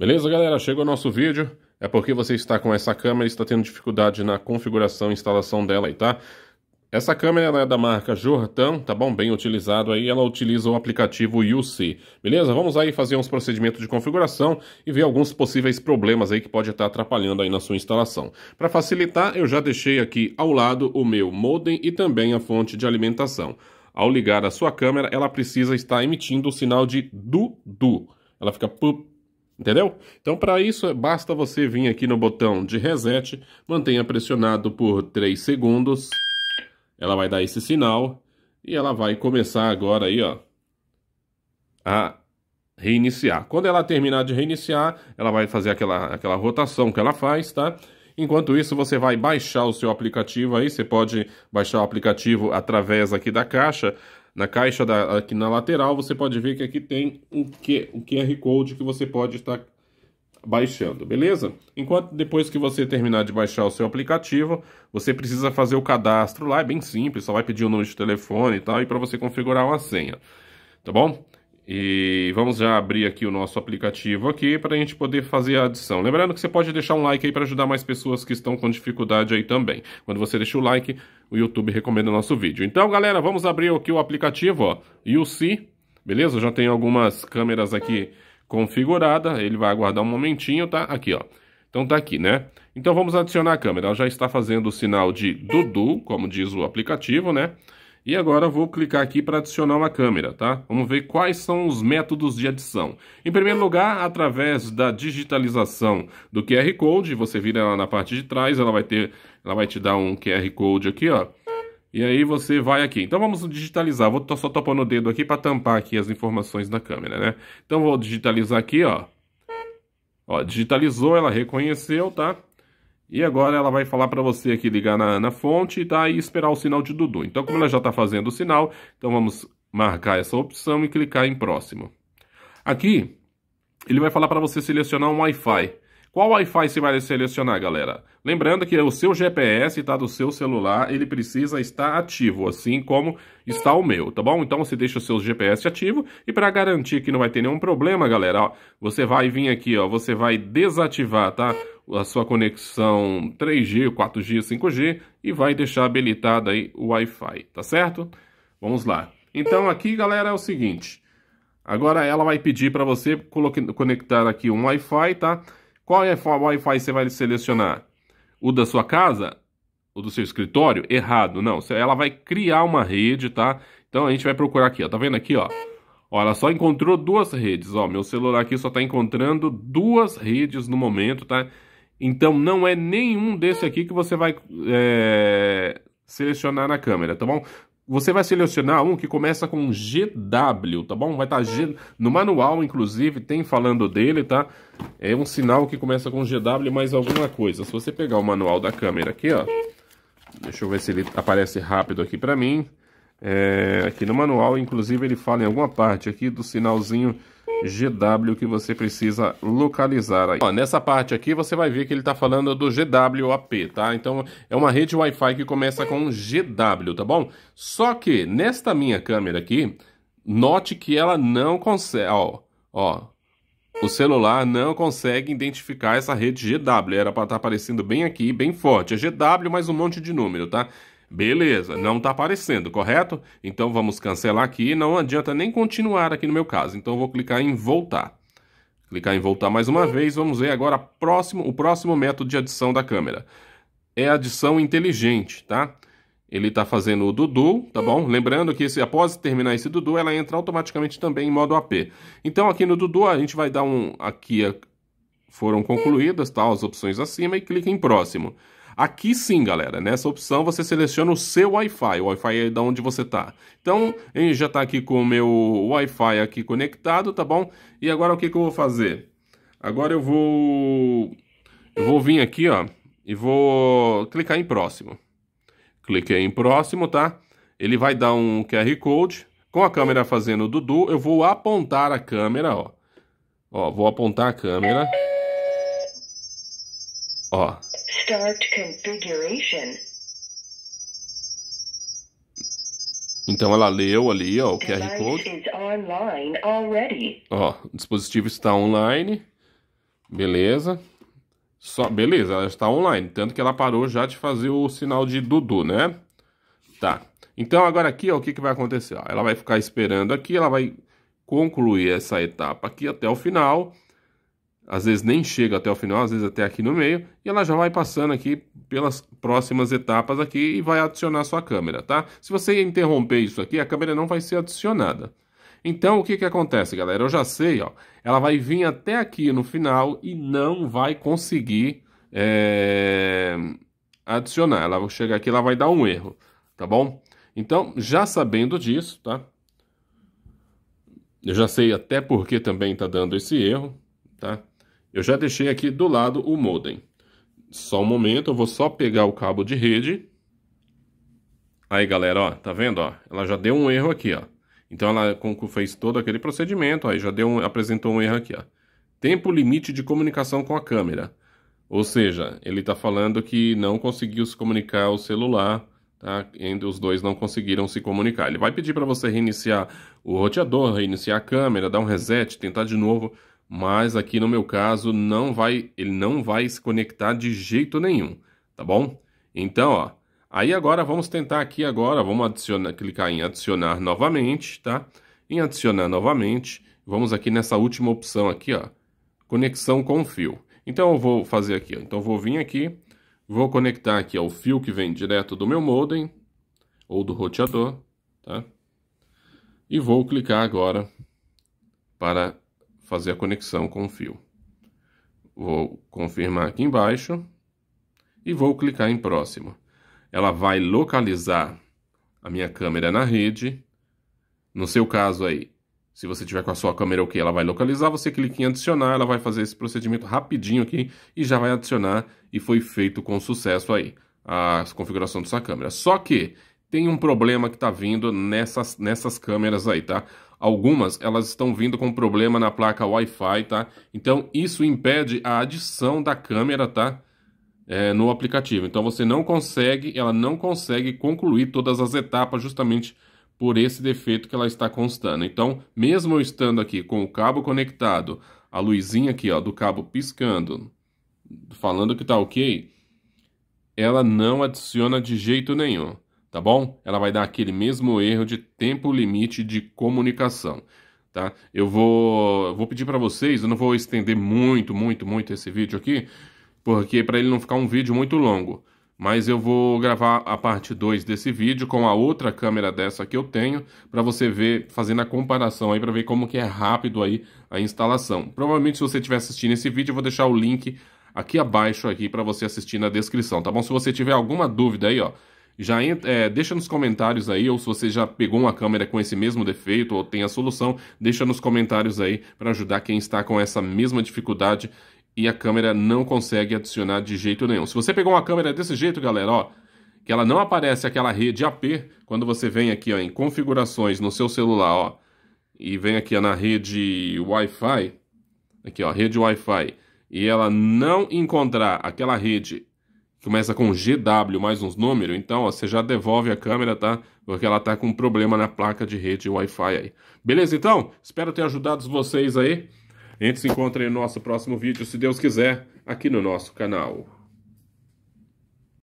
Beleza, galera? Chegou o nosso vídeo. É porque você está com essa câmera e está tendo dificuldade na configuração e instalação dela aí, tá? Essa câmera é da marca Jordan, tá bom? Bem utilizado aí, ela utiliza o aplicativo UC, beleza? Vamos aí fazer uns procedimentos de configuração e ver alguns possíveis problemas aí que pode estar atrapalhando aí na sua instalação. Para facilitar, eu já deixei aqui ao lado o meu modem e também a fonte de alimentação. Ao ligar a sua câmera, ela precisa estar emitindo o sinal de du-du. Ela fica pup, Entendeu? Então, para isso, basta você vir aqui no botão de reset, mantenha pressionado por 3 segundos, ela vai dar esse sinal e ela vai começar agora aí, ó, a reiniciar. Quando ela terminar de reiniciar, ela vai fazer aquela, aquela rotação que ela faz, tá? Enquanto isso, você vai baixar o seu aplicativo aí, você pode baixar o aplicativo através aqui da caixa, na caixa da, aqui na lateral, você pode ver que aqui tem um, um QR Code que você pode estar baixando, beleza? Enquanto depois que você terminar de baixar o seu aplicativo, você precisa fazer o cadastro lá, é bem simples, só vai pedir o número de telefone e tal, e para você configurar uma senha, tá bom? E vamos já abrir aqui o nosso aplicativo aqui para a gente poder fazer a adição. Lembrando que você pode deixar um like aí para ajudar mais pessoas que estão com dificuldade aí também. Quando você deixa o like, o YouTube recomenda o nosso vídeo. Então, galera, vamos abrir aqui o aplicativo, ó, UC, beleza? já tem algumas câmeras aqui configuradas. ele vai aguardar um momentinho, tá? Aqui, ó. Então tá aqui, né? Então vamos adicionar a câmera. Ela já está fazendo o sinal de Dudu, como diz o aplicativo, né? E agora vou clicar aqui para adicionar uma câmera, tá? Vamos ver quais são os métodos de adição. Em primeiro lugar, através da digitalização do QR Code, você vira ela na parte de trás, ela vai ter, ela vai te dar um QR Code aqui, ó. E aí você vai aqui. Então vamos digitalizar. Vou só topando o dedo aqui para tampar aqui as informações da câmera, né? Então vou digitalizar aqui, ó. Ó, digitalizou, ela reconheceu, tá? E agora ela vai falar para você aqui ligar na, na fonte tá? e esperar o sinal de Dudu. Então, como ela já está fazendo o sinal, então vamos marcar essa opção e clicar em próximo. Aqui, ele vai falar para você selecionar um Wi-Fi. Qual Wi-Fi você vai selecionar, galera? Lembrando que o seu GPS tá do seu celular, ele precisa estar ativo, assim como está o meu, tá bom? Então você deixa o seu GPS ativo e para garantir que não vai ter nenhum problema, galera, ó, você vai vir aqui, ó, você vai desativar, tá? a sua conexão 3G, 4G, 5G e vai deixar habilitado aí o Wi-Fi, tá certo? Vamos lá. Então aqui, galera, é o seguinte. Agora ela vai pedir para você conectar aqui um Wi-Fi, tá? Qual é o Wi-Fi você vai selecionar? O da sua casa? O do seu escritório? Errado, não. Ela vai criar uma rede, tá? Então a gente vai procurar aqui, ó. Tá vendo aqui, ó? Olha só encontrou duas redes, ó. Meu celular aqui só tá encontrando duas redes no momento, tá? Então não é nenhum desse aqui que você vai é, selecionar na câmera, tá bom? Você vai selecionar um que começa com GW, tá bom? Vai estar tá G... no manual, inclusive, tem falando dele, tá? É um sinal que começa com GW mais alguma coisa. Se você pegar o manual da câmera aqui, ó. Deixa eu ver se ele aparece rápido aqui pra mim. É... Aqui no manual, inclusive, ele fala em alguma parte aqui do sinalzinho GW que você precisa localizar aí. Ó, nessa parte aqui você vai ver que ele está falando do GWAP, tá? Então é uma rede Wi-Fi que começa com GW, tá bom? Só que nesta minha câmera aqui, note que ela não consegue, ó, ó, o celular não consegue identificar essa rede GW. Era para estar tá aparecendo bem aqui, bem forte. É GW mais um monte de número, tá? Beleza, não está aparecendo, correto? Então vamos cancelar aqui, não adianta nem continuar aqui no meu caso. Então eu vou clicar em voltar. Clicar em voltar mais uma vez, vamos ver agora próximo, o próximo método de adição da câmera. É adição inteligente, tá? Ele está fazendo o Dudu, tá bom? Lembrando que esse, após terminar esse Dudu, ela entra automaticamente também em modo AP. Então aqui no Dudu a gente vai dar um... Aqui foram concluídas, tá? As opções acima e clica em próximo. Aqui sim, galera, nessa opção você seleciona o seu Wi-Fi, o Wi-Fi é de onde você está. Então, ele já está aqui com o meu Wi-Fi aqui conectado, tá bom? E agora o que, que eu vou fazer? Agora eu vou... Eu vou vir aqui, ó, e vou clicar em próximo. Cliquei em próximo, tá? Ele vai dar um QR Code. Com a câmera fazendo o Dudu, eu vou apontar a câmera, ó. Ó, vou apontar a câmera. Ó, Start configuration. Então ela leu ali, ó, o QR Code. Ó, o dispositivo está online. Beleza. Só, beleza, ela está online, tanto que ela parou já de fazer o sinal de Dudu, né? Tá. Então agora aqui, ó, o que, que vai acontecer? Ó, ela vai ficar esperando aqui, ela vai concluir essa etapa aqui até o final às vezes nem chega até o final, às vezes até aqui no meio, e ela já vai passando aqui pelas próximas etapas aqui e vai adicionar sua câmera, tá? Se você interromper isso aqui, a câmera não vai ser adicionada. Então, o que, que acontece, galera? Eu já sei, ó, ela vai vir até aqui no final e não vai conseguir é, adicionar. Ela vai chegar aqui, ela vai dar um erro, tá bom? Então, já sabendo disso, tá? Eu já sei até porque também está dando esse erro, tá? Eu já deixei aqui do lado o modem. Só um momento, eu vou só pegar o cabo de rede. Aí, galera, ó, tá vendo, ó? Ela já deu um erro aqui, ó. Então ela fez todo aquele procedimento, aí já deu um, apresentou um erro aqui, ó. Tempo limite de comunicação com a câmera. Ou seja, ele está falando que não conseguiu se comunicar o celular, tá? E os dois não conseguiram se comunicar. Ele vai pedir para você reiniciar o roteador, reiniciar a câmera, dar um reset, tentar de novo mas aqui no meu caso não vai, ele não vai se conectar de jeito nenhum, tá bom? Então, ó, aí agora vamos tentar aqui agora, vamos adicionar, clicar em adicionar novamente, tá? Em adicionar novamente, vamos aqui nessa última opção aqui, ó, conexão com fio. Então eu vou fazer aqui, ó, então eu vou vir aqui, vou conectar aqui ao fio que vem direto do meu modem ou do roteador, tá? E vou clicar agora para fazer a conexão com o fio. Vou confirmar aqui embaixo e vou clicar em próximo. Ela vai localizar a minha câmera na rede. No seu caso aí, se você tiver com a sua câmera ok, ela vai localizar, você clica em adicionar, ela vai fazer esse procedimento rapidinho aqui e já vai adicionar e foi feito com sucesso aí a configuração da sua câmera. Só que tem um problema que está vindo nessas, nessas câmeras aí, tá? Algumas, elas estão vindo com problema na placa Wi-Fi, tá? Então, isso impede a adição da câmera, tá? É, no aplicativo. Então, você não consegue, ela não consegue concluir todas as etapas justamente por esse defeito que ela está constando. Então, mesmo eu estando aqui com o cabo conectado, a luzinha aqui, ó, do cabo piscando, falando que tá ok, ela não adiciona de jeito nenhum tá bom? Ela vai dar aquele mesmo erro de tempo limite de comunicação, tá? Eu vou, vou pedir para vocês, eu não vou estender muito, muito, muito esse vídeo aqui, porque para ele não ficar um vídeo muito longo. Mas eu vou gravar a parte 2 desse vídeo com a outra câmera dessa que eu tenho, para você ver, fazendo a comparação aí, para ver como que é rápido aí a instalação. Provavelmente se você estiver assistindo esse vídeo, eu vou deixar o link aqui abaixo aqui para você assistir na descrição, tá bom? Se você tiver alguma dúvida aí, ó, já é, deixa nos comentários aí, ou se você já pegou uma câmera com esse mesmo defeito ou tem a solução, deixa nos comentários aí para ajudar quem está com essa mesma dificuldade e a câmera não consegue adicionar de jeito nenhum. Se você pegou uma câmera desse jeito, galera, ó, que ela não aparece aquela rede AP, quando você vem aqui ó, em configurações no seu celular, ó, e vem aqui ó, na rede Wi-Fi, aqui ó, rede Wi-Fi, e ela não encontrar aquela rede começa com GW mais uns números, então ó, você já devolve a câmera, tá? Porque ela tá com um problema na placa de rede Wi-Fi aí. Beleza, então? Espero ter ajudado vocês aí. A gente se encontra no nosso próximo vídeo, se Deus quiser, aqui no nosso canal.